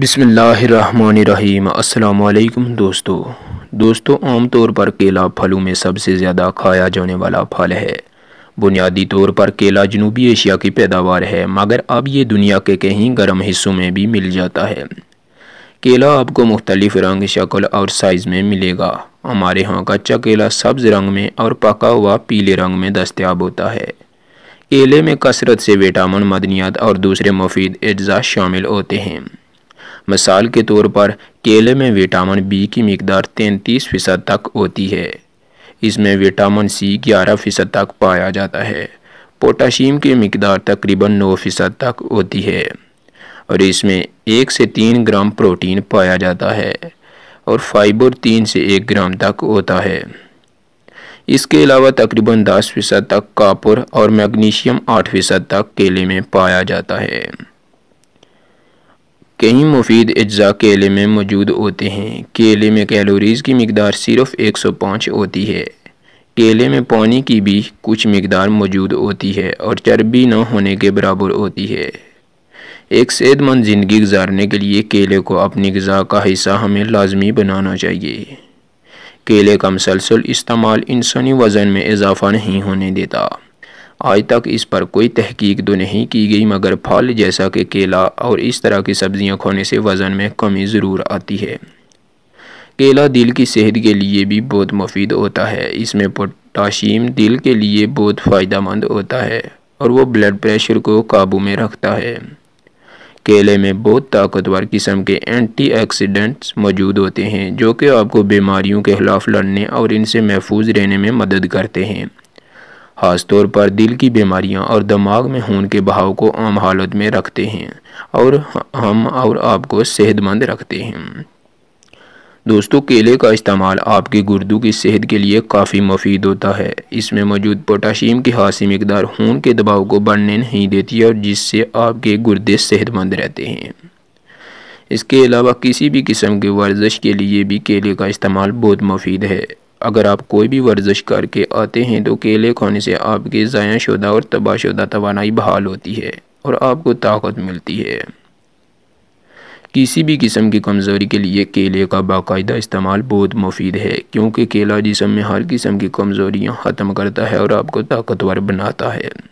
बिसमीम् अल्लाम दोस्तों दोस्तों आम तौर पर केला फलों में सबसे ज़्यादा खाया जाने वाला फल है बुनियादी तौर पर केला जनूबी एशिया की पैदावार है मगर अब ये दुनिया के कहीं गर्म हिस्सों में भी मिल जाता है केला आपको मुख्तलिफ रंग शक्ल और साइज़ में मिलेगा हमारे यहाँ कच्चा केला सब्ज़ रंग में और पका हुआ पीले रंग में दस्तियाब होता है केले में कसरत से विटामिन मदनियात और दूसरे मुफीद अज्जा शामिल होते हैं मिसाल के तौर पर केले में विटामिन बी की मकदार तैंतीस फ़ीसद तक होती है इसमें विटामिन सी ग्यारह फ़ीसद तक पाया जाता है पोटाशियम की मकदार तकरीबन नौ फ़ीसद तक होती है और इसमें एक से तीन ग्राम प्रोटीन पाया जाता है और फाइबर तीन से एक ग्राम तक होता है इसके अलावा तकरीबन दस फ़ीसद तक कापुर और मैग्नीशियम आठ फ़ीसद तक केले में पाया जाता है कई मुफीद अज्जा केले में मौजूद होते हैं केले में कैलोरीज़ की मकदार सिर्फ एक सौ पाँच होती है केले में पानी की भी कुछ मकदार मौजूद होती है और चर्बी न होने के बराबर होती है एक सेहतमंद ज़िंदगी गुजारने के लिए केले को अपनी गज़ा का हिस्सा हमें लाजमी बनाना चाहिए केले का मसलसल इस्तेमाल इंसानी वज़न में इजाफ़ा नहीं होने देता आज तक इस पर कोई तहकीक तो नहीं की गई मगर फल जैसा कि केला और इस तरह की सब्ज़ियाँ खाने से वज़न में कमी ज़रूर आती है केला दिल की सेहत के लिए भी बहुत मुफीद होता है इसमें पोटाशियम दिल के लिए बहुत फ़ायदा मंद होता है और वो ब्लड प्रेशर को काबू में रखता है केले में बहुत ताकतवर किस्म के एंटीऑक्सीडेंट्स मौजूद होते हैं जो कि आपको बीमारियों के खिलाफ लड़ने और इनसे महफूज रहने में मदद करते हैं खास तौर पर दिल की बीमारियां और दिमाग में खून के बहाव को आम हालत में रखते हैं और हम और आपको सेहतमंद रखते हैं दोस्तों केले का इस्तेमाल आपके गुर्दों की सेहत के लिए काफ़ी मुफीद होता है इसमें मौजूद पोटाशियम की हासी मकदार खून के दबाव को बढ़ने नहीं देती और जिससे आपके गुर्दे सेहतमंद रहते हैं इसके अलावा किसी भी किस्म के वर्जिश के लिए भी केले का इस्तेमाल बहुत मुफीद है अगर आप कोई भी वर्जिश करके आते हैं तो केले खाने से आपके ज़ाया शुदा और शुदा तोानाई बहाल होती है और आपको ताकत मिलती है किसी भी किस्म की कमज़ोरी के लिए केले का बाकायदा इस्तेमाल बहुत मुफीद है क्योंकि केला जिसम में हर किस्म की कमज़ोरियाँ ख़त्म करता है और आपको ताकतवर बनाता है